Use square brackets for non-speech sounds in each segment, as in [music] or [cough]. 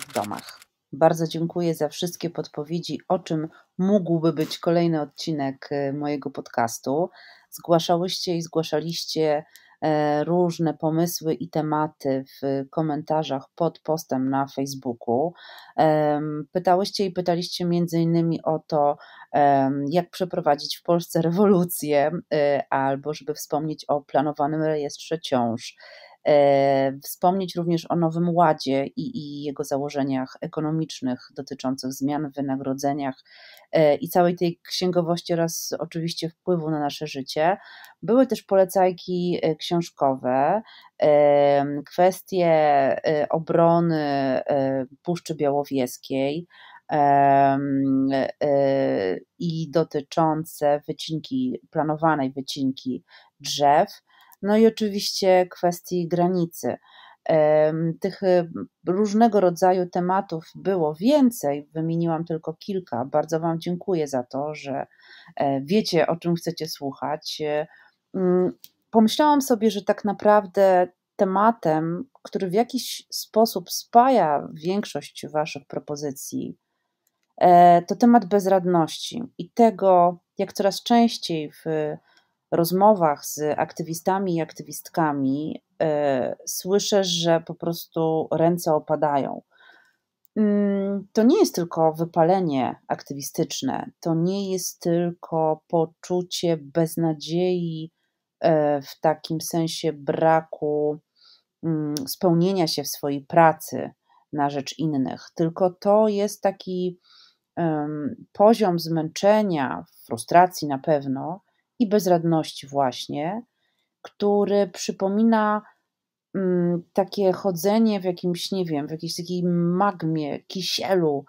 w domach. Bardzo dziękuję za wszystkie podpowiedzi, o czym mógłby być kolejny odcinek e, mojego podcastu. Zgłaszałyście i zgłaszaliście e, różne pomysły i tematy w komentarzach pod postem na Facebooku. Pytałyście i pytaliście między innymi o to, jak przeprowadzić w Polsce rewolucję, e, albo żeby wspomnieć o planowanym rejestrze ciąż E, wspomnieć również o Nowym Ładzie i, i jego założeniach ekonomicznych dotyczących zmian w wynagrodzeniach e, i całej tej księgowości oraz oczywiście wpływu na nasze życie. Były też polecajki e, książkowe, kwestie obrony Puszczy Białowieskiej i dotyczące wycinki, planowanej wycinki drzew, no i oczywiście kwestii granicy. Tych e, różnego rodzaju tematów było więcej, wymieniłam tylko kilka. Bardzo Wam dziękuję za to, że e, wiecie, o czym chcecie słuchać. E, mm, pomyślałam sobie, że tak naprawdę tematem, który w jakiś sposób spaja większość Waszych propozycji, to temat bezradności i tego, jak coraz częściej w rozmowach z aktywistami i aktywistkami e, słyszę, że po prostu ręce opadają. Mm, to nie jest tylko wypalenie aktywistyczne, to nie jest tylko poczucie beznadziei e, w takim sensie braku mm, spełnienia się w swojej pracy na rzecz innych, tylko to jest taki poziom zmęczenia, frustracji na pewno, i bezradności, właśnie, który przypomina mm, takie chodzenie w jakimś, nie wiem, w jakiejś takiej magmie, kisielu.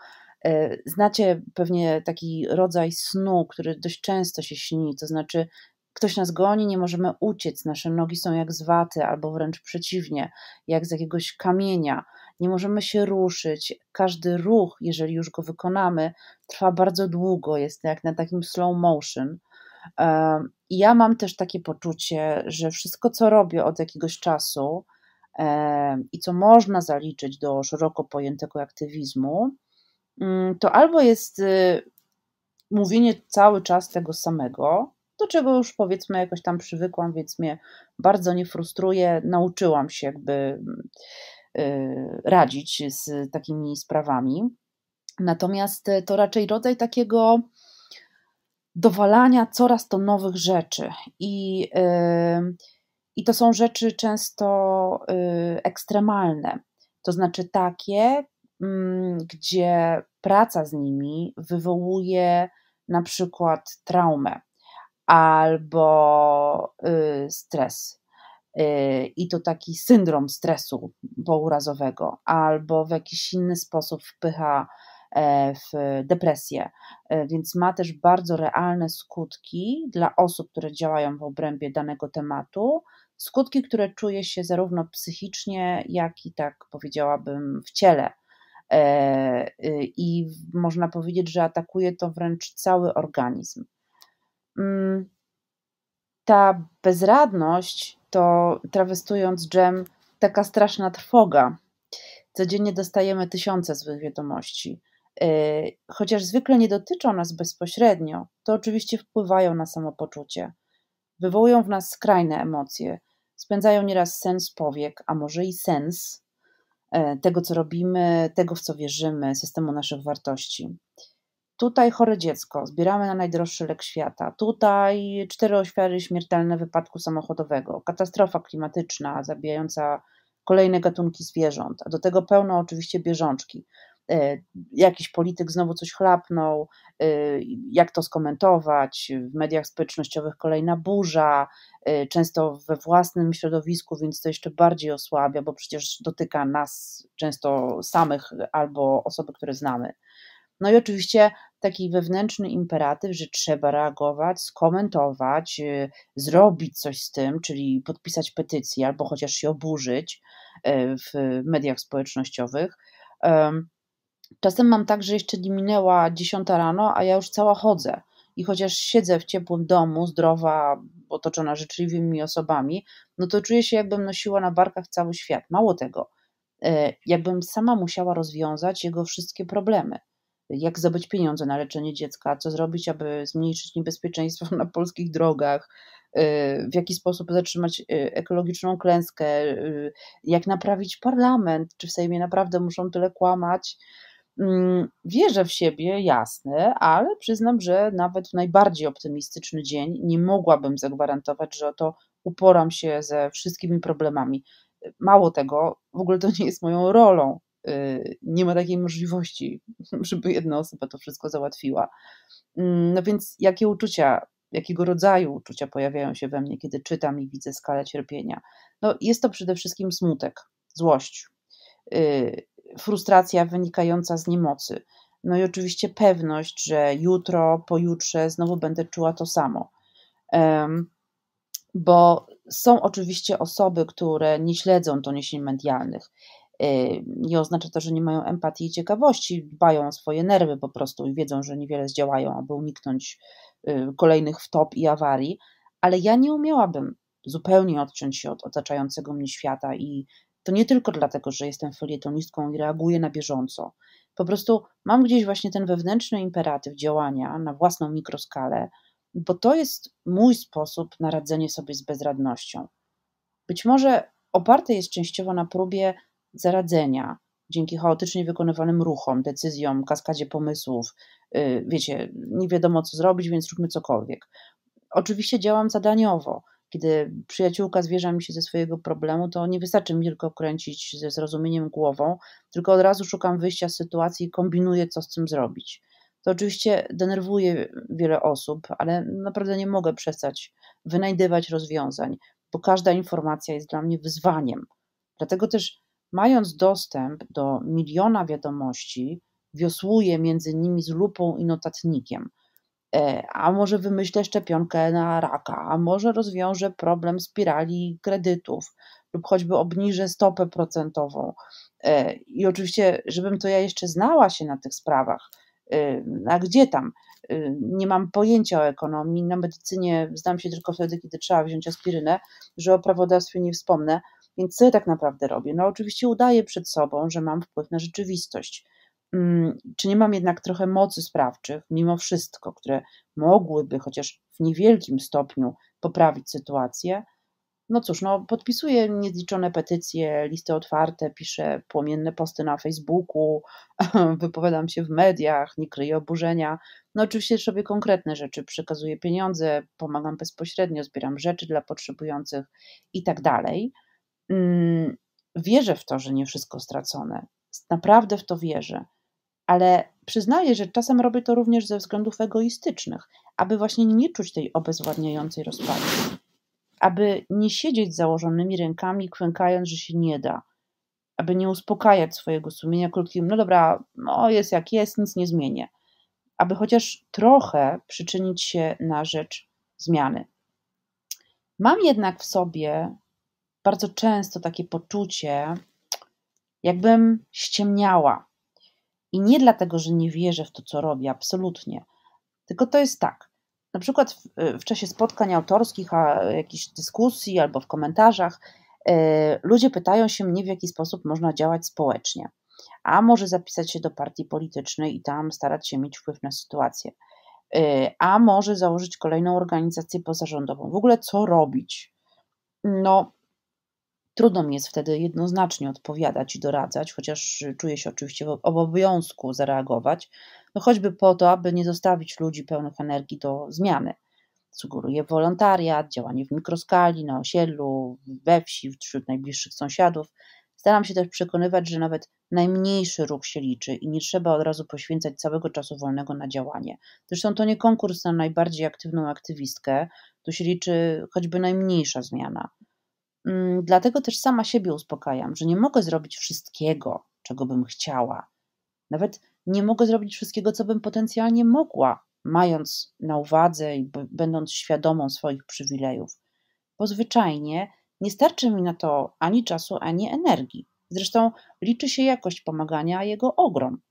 E, znacie pewnie taki rodzaj snu, który dość często się śni, to znaczy ktoś nas goni, nie możemy uciec, nasze nogi są jak z waty, albo wręcz przeciwnie, jak z jakiegoś kamienia. Nie możemy się ruszyć. Każdy ruch, jeżeli już go wykonamy, trwa bardzo długo, jest jak na takim slow motion. I ja mam też takie poczucie, że wszystko, co robię od jakiegoś czasu i co można zaliczyć do szeroko pojętego aktywizmu, mm, to albo jest y, mówienie cały czas tego samego, do czego już powiedzmy jakoś tam przywykłam, więc mnie bardzo nie frustruje. Nauczyłam się jakby y, radzić z takimi sprawami. Natomiast y, to raczej rodzaj takiego dowalania coraz to nowych rzeczy i, y, i to są rzeczy często y, ekstremalne, to znaczy takie, mm, gdzie praca z nimi wywołuje na przykład traumę albo y, stres. I to taki syndrom stresu pourazowego, albo w jakiś inny sposób wpycha E, w depresję, e, więc ma też bardzo realne skutki dla osób, które działają w obrębie danego tematu. Skutki, które czuje się zarówno psychicznie, jak i tak powiedziałabym w ciele. E, y, I można powiedzieć, że atakuje to wręcz cały organizm. Mm, ta bezradność to, trawestując dżem, taka straszna trwoga. Codziennie dostajemy tysiące złych wiadomości. Y, chociaż zwykle nie dotyczą nas bezpośrednio, to oczywiście wpływają na samopoczucie. Wywołują w nas skrajne emocje, spędzają nieraz sens powiek, a może i sens e, tego, co robimy, tego, w co wierzymy, systemu naszych wartości. Tutaj chore dziecko, zbieramy na najdroższy lek świata. Tutaj cztery ofiary śmiertelne wypadku samochodowego, katastrofa klimatyczna zabijająca kolejne gatunki zwierząt, a do tego pełno oczywiście bieżączki. Y, jakiś polityk znowu coś chlapnął, y, jak to skomentować, w mediach społecznościowych kolejna burza, y, często we własnym środowisku, więc to jeszcze bardziej osłabia, bo przecież dotyka nas często samych albo osoby, które znamy. No i oczywiście taki wewnętrzny imperatyw, że trzeba reagować, skomentować, zrobić coś z tym, czyli podpisać petycję albo chociaż się oburzyć w mediach społecznościowych. Czasem mam tak, że jeszcze nie minęła 10 rano, a ja już cała chodzę. I chociaż siedzę w ciepłym domu, zdrowa, otoczona życzliwymi osobami, no to czuję się, jakbym nosiła na barkach cały świat. Mało tego, e, jakbym sama musiała rozwiązać jego wszystkie problemy. Jak zdobyć pieniądze na leczenie dziecka, co zrobić, aby zmniejszyć niebezpieczeństwo [laughs] na polskich drogach, e, w jaki sposób zatrzymać e, ekologiczną klęskę, jak naprawić parlament, czy w Sejmie naprawdę muszą tyle kłamać. Mm, wierzę w siebie, jasne, ale przyznam, że nawet w najbardziej optymistyczny dzień nie mogłabym zagwarantować, że oto uporam się ze wszystkimi problemami. Mało tego, w ogóle to nie jest moją rolą. Y, nie ma takiej możliwości, [laughs] żeby jedna osoba to wszystko załatwiła. Mm, no więc jakie uczucia, jakiego rodzaju uczucia pojawiają się we mnie, kiedy czytam i widzę skalę cierpienia? No jest to przede wszystkim smutek, złość, y, frustracja wynikająca z niemocy. No i oczywiście pewność, że jutro, pojutrze znowu będę czuła to samo. Bo są oczywiście osoby, które nie śledzą doniesień medialnych. Nie oznacza to, że nie mają empatii i ciekawości, dbają o swoje nerwy po prostu i wiedzą, że niewiele zdziałają, aby uniknąć y, kolejnych wtop i awarii. Ale ja nie umiałabym zupełnie odciąć się od otaczającego mnie świata i to nie tylko dlatego, że jestem felietonistką i reaguję na bieżąco. Po prostu mam gdzieś właśnie ten wewnętrzny imperatyw działania na własną mikroskalę, bo to jest mój sposób na radzenie sobie z bezradnością. Być może oparte jest częściowo na próbie zaradzenia, dzięki chaotycznie wykonywanym ruchom, decyzjom, kaskadzie pomysłów. Y, wiecie, nie wiadomo co zrobić, więc róbmy cokolwiek. Oczywiście działam zadaniowo, kiedy przyjaciółka zwierza mi się ze swojego problemu, to nie wystarczy mi tylko kręcić ze zrozumieniem głową, tylko od razu szukam wyjścia z sytuacji i kombinuję, co z tym zrobić. To oczywiście denerwuje wiele osób, ale naprawdę nie mogę przestać wynajdywać rozwiązań, bo każda informacja jest dla mnie wyzwaniem. Dlatego też, mając dostęp do miliona wiadomości, wiosłuję między nimi z lupą i notatnikiem. E, a może wymyślę szczepionkę na raka, a może rozwiążę problem spirali kredytów lub choćby obniżę stopę procentową. E, I oczywiście, żebym to ja jeszcze znała się na tych sprawach, y, a gdzie tam? Y, nie mam pojęcia o ekonomii, na medycynie znam się tylko wtedy, kiedy trzeba wziąć aspirynę, że o prawodawstwie nie wspomnę, więc co ja tak naprawdę robię? No oczywiście udaję przed sobą, że mam wpływ na rzeczywistość, Mm, czy nie mam jednak trochę mocy sprawczych, mimo wszystko, które mogłyby chociaż w niewielkim stopniu poprawić sytuację? No cóż, no, podpisuję niezliczone petycje, listy otwarte, piszę płomienne posty na Facebooku, [laughs] wypowiadam się w mediach, nie kryję oburzenia. No oczywiście sobie konkretne rzeczy, przekazuję pieniądze, pomagam bezpośrednio, zbieram rzeczy dla potrzebujących i tak dalej. Mm, wierzę w to, że nie wszystko stracone. Naprawdę w to wierzę ale przyznaję, że czasem robię to również ze względów egoistycznych, aby właśnie nie czuć tej obezwładniającej rozpaczy, aby nie siedzieć z założonymi rękami, kwękając, że się nie da, aby nie uspokajać swojego sumienia krótkim, no dobra, no jest jak jest, nic nie zmienię, aby chociaż trochę przyczynić się na rzecz zmiany. Mam jednak w sobie bardzo często takie poczucie, jakbym ściemniała, i nie dlatego, że nie wierzę w to, co robię, absolutnie. Tylko to jest tak. Na przykład w, w czasie spotkań autorskich, a jakichś dyskusji albo w komentarzach, e, ludzie pytają się mnie, w jaki sposób można działać społecznie. A może zapisać się do partii politycznej i tam starać się mieć wpływ na sytuację. E, a może założyć kolejną organizację pozarządową. W ogóle co robić? No, Trudno mi jest wtedy jednoznacznie odpowiadać i doradzać, chociaż czuję się oczywiście w obowiązku zareagować, no choćby po to, aby nie zostawić ludzi pełnych energii do zmiany. Sugeruję wolontariat, działanie w mikroskali, na osiedlu, we wsi, wśród najbliższych sąsiadów. Staram się też przekonywać, że nawet najmniejszy ruch się liczy i nie trzeba od razu poświęcać całego czasu wolnego na działanie. Zresztą to nie konkurs na najbardziej aktywną aktywistkę, tu się liczy choćby najmniejsza zmiana. Mm, dlatego też sama siebie uspokajam, że nie mogę zrobić wszystkiego, czego bym chciała. Nawet nie mogę zrobić wszystkiego, co bym potencjalnie mogła, mając na uwadze i będąc świadomą swoich przywilejów. Bo zwyczajnie nie starczy mi na to ani czasu, ani energii. Zresztą liczy się jakość pomagania, a jego ogrom.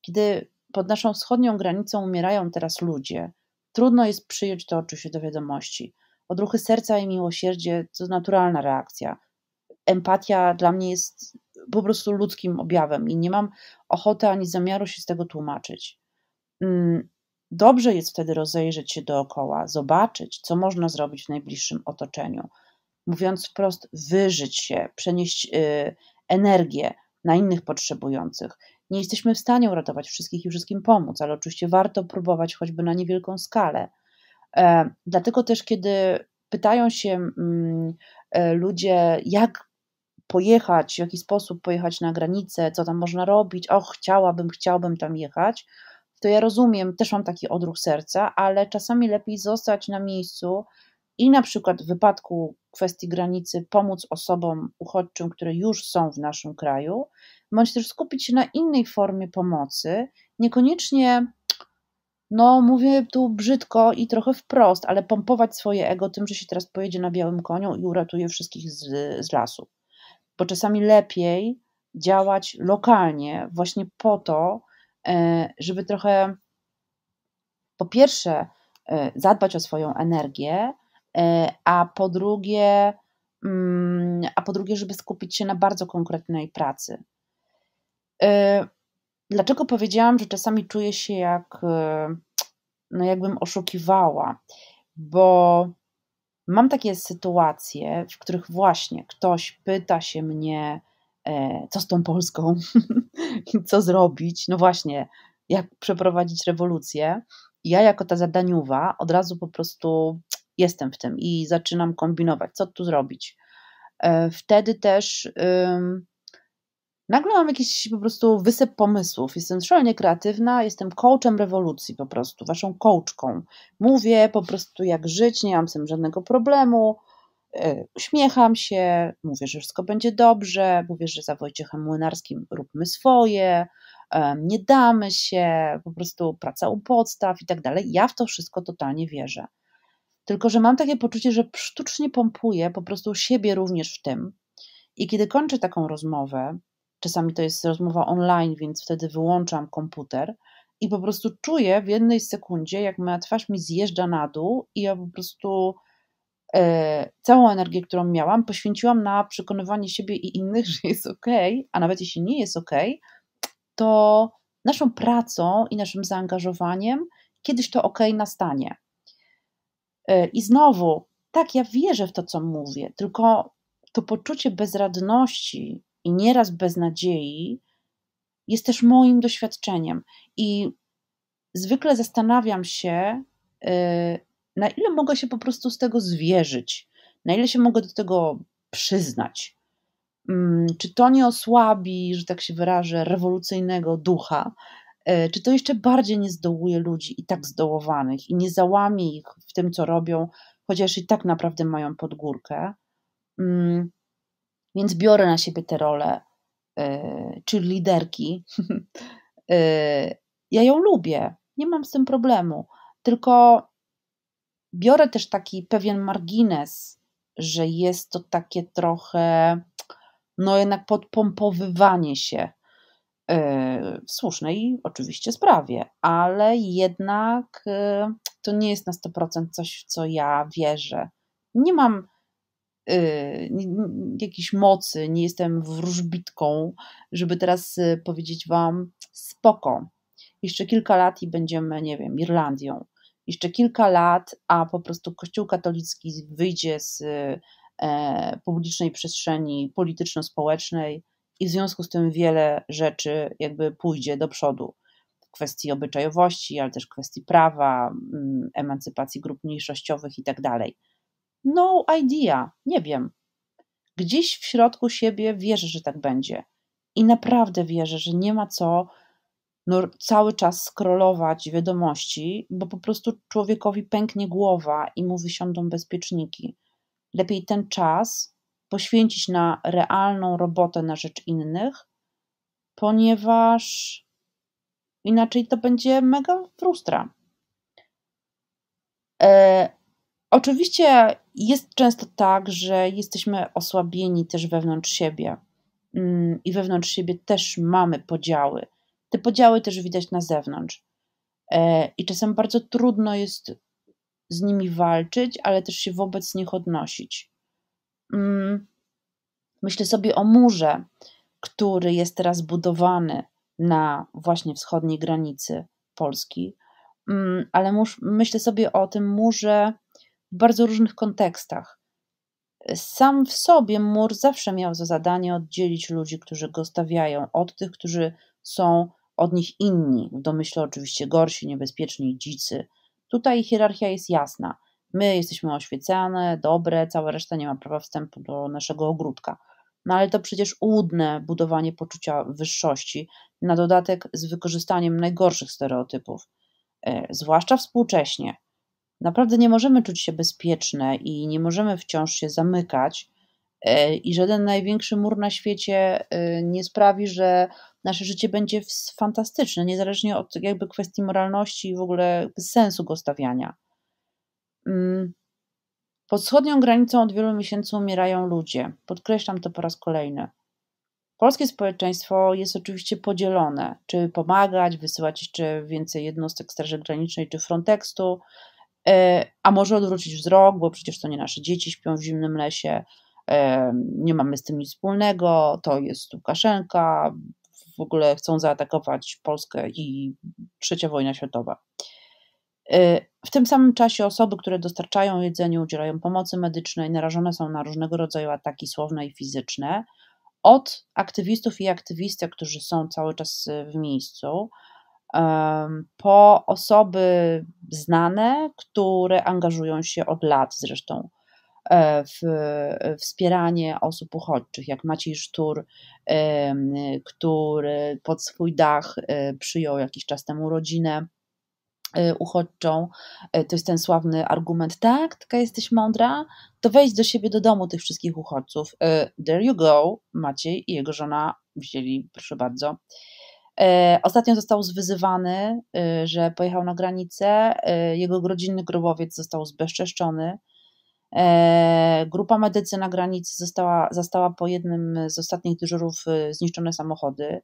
Kiedy pod naszą wschodnią granicą umierają teraz ludzie, trudno jest przyjąć to oczywiście do wiadomości, Odruchy serca i miłosierdzie to naturalna reakcja. Empatia dla mnie jest po prostu ludzkim objawem i nie mam ochoty ani zamiaru się z tego tłumaczyć. Mm, dobrze jest wtedy rozejrzeć się dookoła, zobaczyć, co można zrobić w najbliższym otoczeniu. Mówiąc wprost, wyżyć się, przenieść y, energię na innych potrzebujących. Nie jesteśmy w stanie uratować wszystkich i wszystkim pomóc, ale oczywiście warto próbować choćby na niewielką skalę. E, dlatego też, kiedy pytają się mm, e, ludzie, jak pojechać, w jaki sposób pojechać na granicę, co tam można robić, och, chciałabym, chciałbym tam jechać, to ja rozumiem, też mam taki odruch serca, ale czasami lepiej zostać na miejscu i na przykład w wypadku kwestii granicy pomóc osobom uchodźczym, które już są w naszym kraju, bądź też skupić się na innej formie pomocy, niekoniecznie no mówię tu brzydko i trochę wprost, ale pompować swoje ego tym, że się teraz pojedzie na białym koniu i uratuje wszystkich z, z lasu. Bo czasami lepiej działać lokalnie, właśnie po to, e, żeby trochę po pierwsze e, zadbać o swoją energię, e, a po drugie, mm, a po drugie, żeby skupić się na bardzo konkretnej pracy. Dlaczego powiedziałam, że czasami czuję się jak, e, no jakbym oszukiwała? Bo mam takie sytuacje, w których właśnie ktoś pyta się mnie, e, co z tą Polską, [laughs] co zrobić, no właśnie, jak przeprowadzić rewolucję. Ja, jako ta zadaniowa, od razu po prostu jestem w tym i zaczynam kombinować, co tu zrobić. E, wtedy też. Nagle mam jakiś po prostu wysyp pomysłów. Jestem szalenie kreatywna, jestem coachem rewolucji po prostu, waszą coachką. Mówię po prostu jak żyć, nie mam z tym żadnego problemu. E, uśmiecham się, mówię, że wszystko będzie dobrze, mówię, że za Wojciechem Młynarskim róbmy swoje, nie damy się, po prostu praca u podstaw i tak dalej. Ja w to wszystko totalnie wierzę. Tylko, że mam takie poczucie, że sztucznie pompuję po prostu siebie również w tym. I kiedy kończę taką rozmowę, Czasami to jest rozmowa online, więc wtedy wyłączam komputer i po prostu czuję w jednej sekundzie, jak moja twarz mi zjeżdża na dół i ja po prostu e, całą energię, którą miałam, poświęciłam na przekonywanie siebie i innych, że jest ok, a nawet jeśli nie jest ok, to naszą pracą i naszym zaangażowaniem kiedyś to ok nastanie. Yy, I znowu, tak, ja wierzę w to, co mówię, tylko to poczucie bezradności i nieraz bez nadziei, jest też moim doświadczeniem. I zwykle zastanawiam się, y, na ile mogę się po prostu z tego zwierzyć, na ile się mogę do tego przyznać. Mm, czy to nie osłabi, że tak się wyrażę, rewolucyjnego ducha? Y, czy to jeszcze bardziej nie zdołuje ludzi i tak zdołowanych i nie załami ich w tym, co robią, chociaż i tak naprawdę mają podgórkę? Mm, więc biorę na siebie tę rolę e, czy liderki. [laughs] E, ja ją lubię, nie mam z tym problemu. Tylko biorę też taki pewien margines, że jest to takie trochę, no jednak podpompowywanie się e, w słusznej oczywiście sprawie, ale jednak to nie jest na 100% coś, w co ja wierzę. Nie mam Y, jakiejś mocy, nie jestem wróżbitką, żeby teraz y, powiedzieć Wam spoko. Jeszcze kilka lat i będziemy, nie wiem, Irlandią. Jeszcze kilka lat, a po prostu Kościół katolicki wyjdzie z e, publicznej przestrzeni polityczno-społecznej i w związku z tym wiele rzeczy jakby pójdzie do przodu. W kwestii obyczajowości, ale też w kwestii prawa, mm, emancypacji grup mniejszościowych i tak dalej no idea, nie wiem. Gdzieś w środku siebie wierzę, że tak będzie. I naprawdę wierzę, że nie ma co no, cały czas skrolować wiadomości, bo po prostu człowiekowi pęknie głowa i mu wysiądą bezpieczniki. Lepiej ten czas poświęcić na realną robotę na rzecz innych, ponieważ inaczej to będzie mega frustra. E Oczywiście jest często tak, że jesteśmy osłabieni też wewnątrz siebie mm, i wewnątrz siebie też mamy podziały. Te podziały też widać na zewnątrz. E, I czasem bardzo trudno jest z nimi walczyć, ale też się wobec nich odnosić. Mm, myślę sobie o murze, który jest teraz budowany na właśnie wschodniej granicy Polski, mm, ale myślę sobie o tym murze w bardzo różnych kontekstach. Sam w sobie mur zawsze miał za zadanie oddzielić ludzi, którzy go stawiają, od tych, którzy są od nich inni, w domyśle oczywiście gorsi, niebezpieczni, dzicy. Tutaj hierarchia jest jasna. My jesteśmy oświecane, dobre, cała reszta nie ma prawa wstępu do naszego ogródka. No ale to przecież łudne budowanie poczucia wyższości, na dodatek z wykorzystaniem najgorszych stereotypów, e, zwłaszcza współcześnie naprawdę nie możemy czuć się bezpieczne i nie możemy wciąż się zamykać. E, I żaden największy mur na świecie e, nie sprawi, że nasze życie będzie fantastyczne, niezależnie od jakby kwestii moralności i w ogóle sensu go stawiania. Mm. Pod wschodnią granicą od wielu miesięcy umierają ludzie. Podkreślam to po raz kolejny. Polskie społeczeństwo jest oczywiście podzielone, czy pomagać, wysyłać jeszcze więcej jednostek Straży Granicznej czy Frontexu, E, a może odwrócić wzrok, bo przecież to nie nasze dzieci śpią w zimnym lesie, e, nie mamy z tym nic wspólnego, to jest Łukaszenka, w ogóle chcą zaatakować Polskę i trzecia wojna światowa. E, w tym samym czasie osoby, które dostarczają jedzenie, udzielają pomocy medycznej, narażone są na różnego rodzaju ataki słowne i fizyczne od aktywistów i aktywistek, którzy są cały czas w miejscu, po osoby znane, które angażują się od lat zresztą e, w wspieranie osób uchodźczych, jak Maciej Sztur, który pod swój dach e, przyjął jakiś czas temu rodzinę e, uchodźczą. To jest ten sławny argument, tak, taka jesteś mądra, to wejdź do siebie do domu tych wszystkich uchodźców. There you go, Maciej i jego żona wzięli, proszę bardzo, E, ostatnio został zwyzywany, e, że pojechał na granicę, e, jego rodzinny grobowiec został zbezczeszczony. Grupa medycy na granicy została, zastała po jednym z ostatnich dyżurów zniszczone samochody.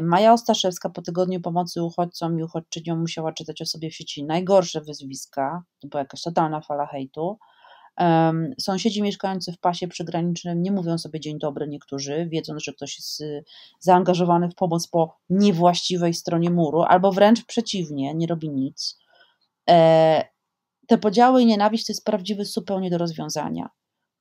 Maja Ostaszewska po tygodniu pomocy uchodźcom i uchodźczyniom musiała czytać o sobie w sieci najgorsze wyzwiska, to była jakaś totalna fala hejtu. Sąsiedzi mieszkający w pasie przygranicznym nie mówią sobie dzień dobry niektórzy, wiedząc, że ktoś jest y, zaangażowany w pomoc po niewłaściwej stronie muru, albo wręcz przeciwnie, nie robi nic. E, te podziały i nienawiść to jest prawdziwy zupełnie do rozwiązania.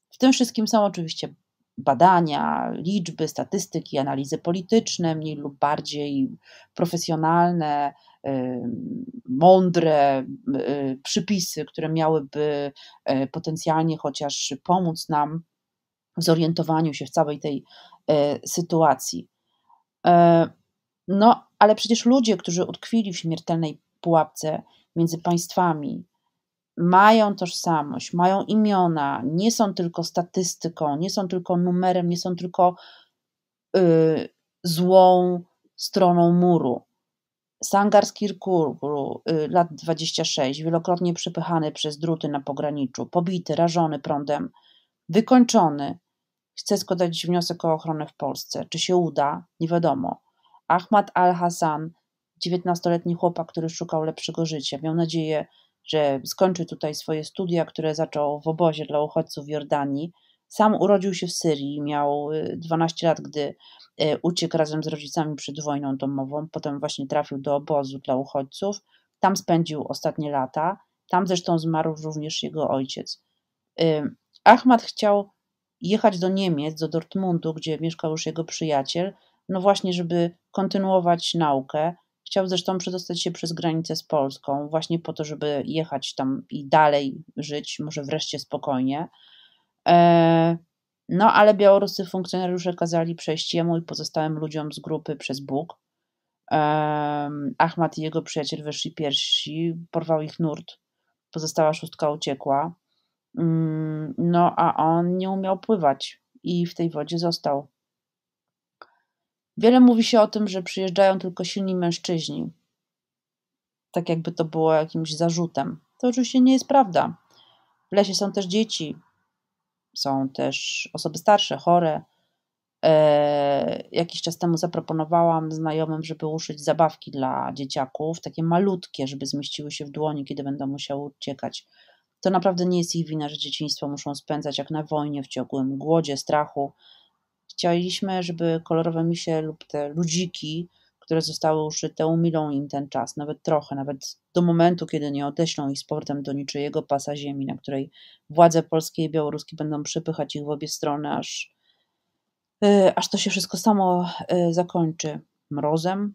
W tym wszystkim są oczywiście badania, liczby, statystyki, analizy polityczne, mniej lub bardziej profesjonalne, y, mądre y, przypisy, które miałyby y, potencjalnie chociaż pomóc nam w zorientowaniu się w całej tej sytuacji. E, no, ale przecież ludzie, którzy utkwili w śmiertelnej pułapce między państwami, mają tożsamość, mają imiona, nie są tylko statystyką, nie są tylko numerem, nie są tylko y, złą stroną muru. Sangar z Kirkuru, y, lat 26, wielokrotnie przepychany przez druty na pograniczu, pobity, rażony prądem, wykończony. Chce składać wniosek o ochronę w Polsce. Czy się uda? Nie wiadomo. Ahmad al-Hassan, 19-letni chłopak, który szukał lepszego życia, miał nadzieję, że skończy tutaj swoje studia, które zaczął w obozie dla uchodźców w Jordanii. Sam urodził się w Syrii, miał 12 y, lat, gdy y, uciekł razem z rodzicami przed wojną domową. Potem właśnie trafił do obozu dla uchodźców. Tam spędził ostatnie lata. Tam zresztą zmarł również jego ojciec. Y, Ahmad chciał jechać do Niemiec, do Dortmundu, gdzie mieszkał już jego przyjaciel, no właśnie, żeby kontynuować naukę. Chciał zresztą przedostać się przez granicę z Polską, właśnie po to, żeby jechać tam i dalej żyć, może wreszcie spokojnie. E, no, ale białoruscy funkcjonariusze kazali przejść jemu i pozostałym ludziom z grupy przez Bóg. E, Ahmad i jego przyjaciel wyszli pierwsi, porwał ich nurt. Pozostała szóstka uciekła. Mm, no, a on nie umiał pływać i w tej wodzie został. Wiele mówi się o tym, że przyjeżdżają tylko silni mężczyźni. Tak jakby to było jakimś zarzutem. To oczywiście nie jest prawda. W lesie są też dzieci, są też osoby starsze, chore. E, jakiś czas temu zaproponowałam znajomym, żeby uszyć zabawki dla dzieciaków, takie malutkie, żeby zmieściły się w dłoni, kiedy będą musiały uciekać. To naprawdę nie jest ich wina, że dzieciństwo muszą spędzać jak na wojnie, w ciągłym głodzie, strachu, chcieliśmy, żeby kolorowe misie lub te ludziki, które zostały uszyte, umilą im ten czas, nawet trochę, nawet do momentu, kiedy nie odeślą ich z powrotem do niczyjego pasa ziemi, na której władze polskie i białoruskie będą przypychać ich w obie strony, aż, yy, aż to się wszystko samo yy, zakończy mrozem,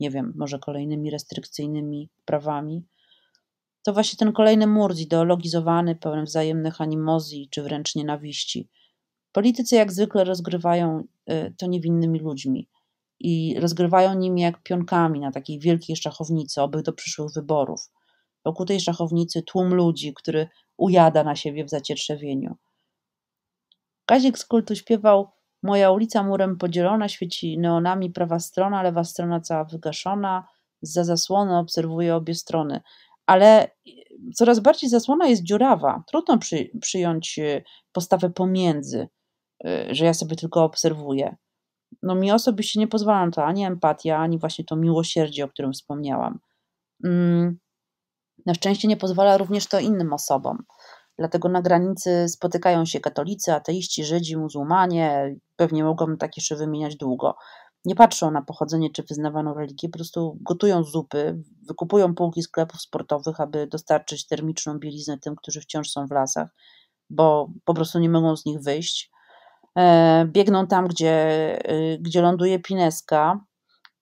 nie wiem, może kolejnymi restrykcyjnymi prawami. To właśnie ten kolejny mur zideologizowany, pełen wzajemnych animozji czy wręcz nienawiści – Politycy jak zwykle rozgrywają e, to niewinnymi ludźmi i rozgrywają nimi jak pionkami na takiej wielkiej szachownicy, oby do przyszłych wyborów. Wokół tej szachownicy tłum ludzi, który ujada na siebie w zacietrzewieniu. Kazik z kultu śpiewał Moja ulica murem podzielona, świeci neonami prawa strona, lewa strona cała wygaszona, za zasłony obserwuje obie strony. Ale e, coraz bardziej zasłona jest dziurawa. Trudno przy, przyjąć e, postawę pomiędzy. Y, że ja sobie tylko obserwuję. No mi osobiście nie pozwala na to ani empatia, ani właśnie to miłosierdzie, o którym wspomniałam. Mm, na szczęście nie pozwala również to innym osobom. Dlatego na granicy spotykają się katolicy, ateiści, Żydzi, muzułmanie, pewnie mogą tak jeszcze wymieniać długo. Nie patrzą na pochodzenie czy wyznawaną religię, po prostu gotują zupy, wykupują półki sklepów sportowych, aby dostarczyć termiczną bieliznę tym, którzy wciąż są w lasach, bo po prostu nie mogą z nich wyjść. E, biegną tam, gdzie, e, gdzie ląduje pineska,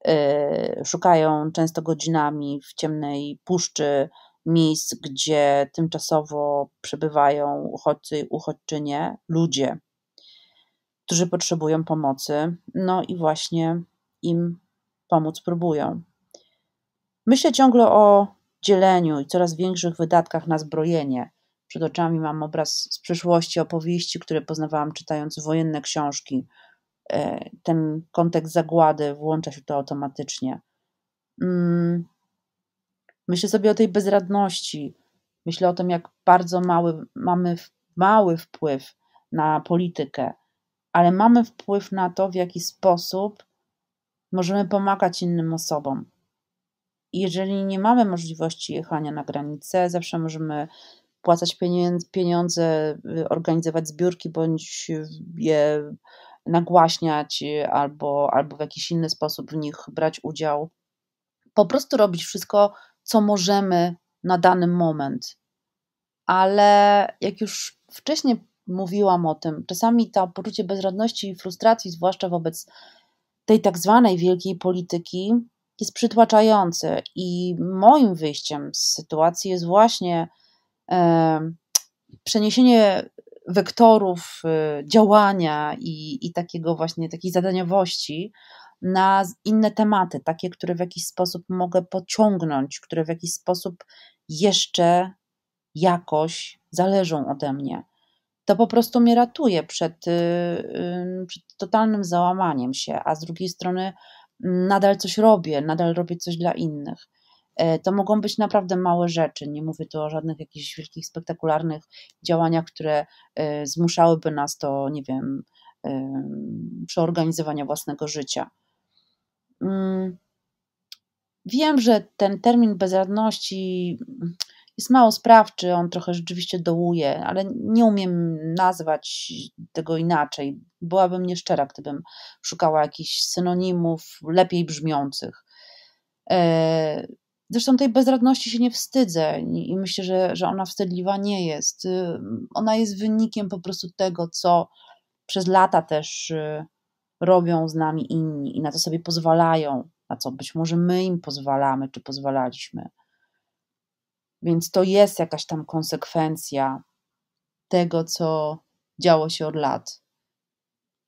e, szukają często godzinami w ciemnej puszczy miejsc, gdzie tymczasowo przebywają uchodźcy i uchodźczynie, ludzie, którzy potrzebują pomocy, no i właśnie im pomóc próbują. Myślę ciągle o dzieleniu i coraz większych wydatkach na zbrojenie, przed oczami mam obraz z przeszłości opowieści, które poznawałam czytając wojenne książki. E, ten kontekst zagłady włącza się to automatycznie. Mm. Myślę sobie o tej bezradności. Myślę o tym, jak bardzo mały, mamy mały wpływ na politykę, ale mamy wpływ na to, w jaki sposób możemy pomagać innym osobom. Jeżeli nie mamy możliwości jechania na granicę, zawsze możemy wpłacać pieniądze, y, organizować zbiórki bądź y, je nagłaśniać y, albo, albo w jakiś inny sposób w nich brać udział. Po prostu robić wszystko, co możemy na dany moment. Ale jak już wcześniej mówiłam o tym, czasami to poczucie bezradności i frustracji, zwłaszcza wobec tej tak zwanej wielkiej polityki, jest przytłaczające. I moim wyjściem z sytuacji jest właśnie przeniesienie wektorów y, działania i, i takiego właśnie takiej zadaniowości na inne tematy, takie, które w jakiś sposób mogę pociągnąć, które w jakiś sposób jeszcze jakoś zależą ode mnie. To po prostu mnie ratuje przed, y, przed totalnym załamaniem się, a z drugiej strony mm, nadal coś robię, nadal robię coś dla innych. E, to mogą być naprawdę małe rzeczy. Nie mówię tu o żadnych jakichś wielkich, spektakularnych działaniach, które e, zmuszałyby nas do, nie wiem, e, przeorganizowania własnego życia. Mm, wiem, że ten termin bezradności jest mało sprawczy, on trochę rzeczywiście dołuje, ale nie umiem nazwać tego inaczej. Byłabym nieszczera, gdybym szukała jakichś synonimów lepiej brzmiących. Zresztą tej bezradności się nie wstydzę i myślę, że, że ona wstydliwa nie jest. Y, ona jest wynikiem po prostu tego, co przez lata też y, robią z nami inni i na co sobie pozwalają, na co być może my im pozwalamy, czy pozwalaliśmy. Więc to jest jakaś tam konsekwencja tego, co działo się od lat.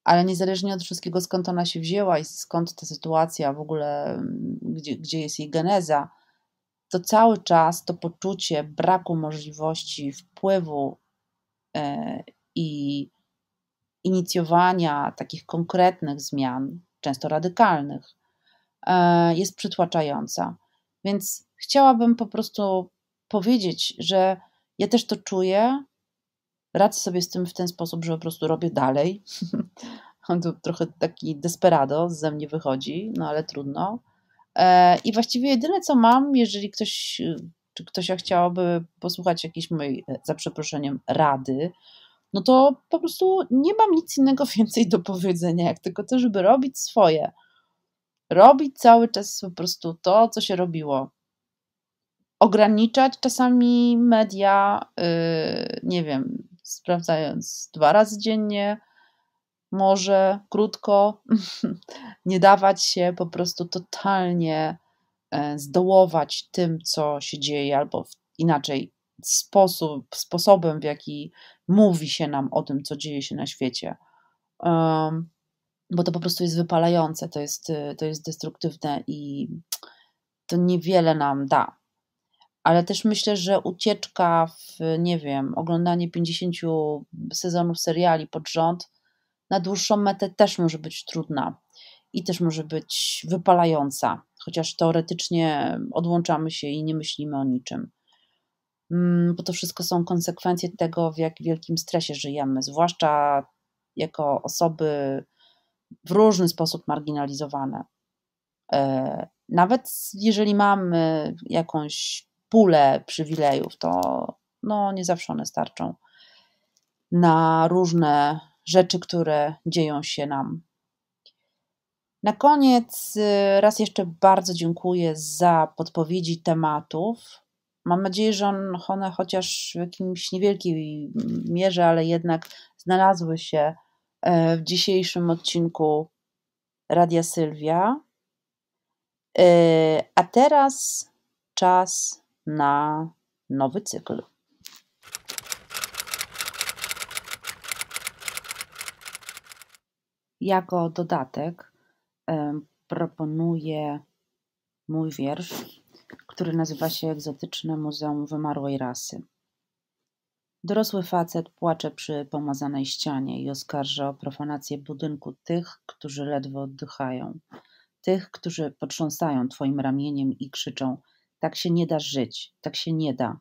Ale niezależnie od wszystkiego, skąd ona się wzięła i skąd ta sytuacja w ogóle, mm, gdzie, gdzie jest jej geneza, to cały czas to poczucie braku możliwości wpływu e, i inicjowania takich konkretnych zmian, często radykalnych, e, jest przytłaczająca. Więc chciałabym po prostu powiedzieć, że ja też to czuję. Radzę sobie z tym w ten sposób, że po prostu robię dalej. [laughs] to trochę taki desperado ze mnie wychodzi, no ale trudno. E, I właściwie jedyne, co mam, jeżeli ktoś, czy ktoś chciałaby posłuchać jakiejś mojej, e, za przeproszeniem, rady, no to po prostu nie mam nic innego [laughs] więcej do powiedzenia, jak tylko to, żeby robić swoje. Robić cały czas po prostu to, co się robiło. Ograniczać czasami media, yy, nie wiem, sprawdzając dwa razy dziennie, może krótko [laughs] nie dawać się po prostu totalnie e, zdołować tym, co się dzieje, albo inaczej, sposób, sposobem, w jaki mówi się nam o tym, co dzieje się na świecie. Um, bo to po prostu jest wypalające, to jest, e, to jest destruktywne i to niewiele nam da. Ale też myślę, że ucieczka w, nie wiem, oglądanie 50 sezonów seriali pod rząd na dłuższą metę też może być trudna i też może być wypalająca, chociaż teoretycznie odłączamy się i nie myślimy o niczym. Mm, bo to wszystko są konsekwencje tego, w jak wielkim stresie żyjemy, zwłaszcza jako osoby w różny sposób marginalizowane. E, nawet jeżeli mamy jakąś pulę przywilejów, to no, nie zawsze one starczą na różne rzeczy, które dzieją się nam. Na koniec y, raz jeszcze bardzo dziękuję za podpowiedzi tematów. Mam nadzieję, że one chociaż w jakimś niewielkiej mierze, ale jednak znalazły się e, w dzisiejszym odcinku Radia Sylwia. E, a teraz czas na nowy cykl. Jako dodatek proponuję mój wiersz, który nazywa się Egzotyczne Muzeum Wymarłej Rasy. Dorosły facet płacze przy pomazanej ścianie i oskarża o profanację budynku tych, którzy ledwo oddychają, tych, którzy potrząsają twoim ramieniem i krzyczą: Tak się nie da żyć, tak się nie da.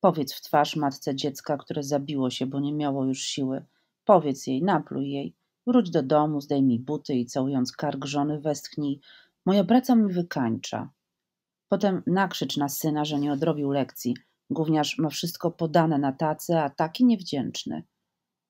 Powiedz w twarz matce dziecka, które zabiło się, bo nie miało już siły. Powiedz jej, napluj jej Wróć do domu, zdejmij buty i całując kark żony westchnij. Moja braca mi wykańcza. Potem nakrzycz na syna, że nie odrobił lekcji. Gówniarz ma wszystko podane na tacy, a taki niewdzięczny.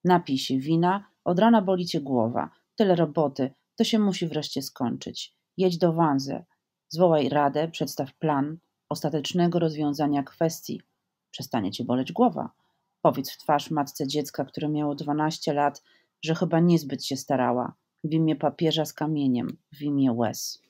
Napij się wina, od rana boli cię głowa. Tyle roboty, to się musi wreszcie skończyć. Jedź do Wanze, zwołaj radę, przedstaw plan ostatecznego rozwiązania kwestii. Przestanie cię boleć głowa. Powiedz w twarz matce dziecka, które miało dwanaście lat, że chyba niezbyt się starała w imię papieża z kamieniem, w imię łez.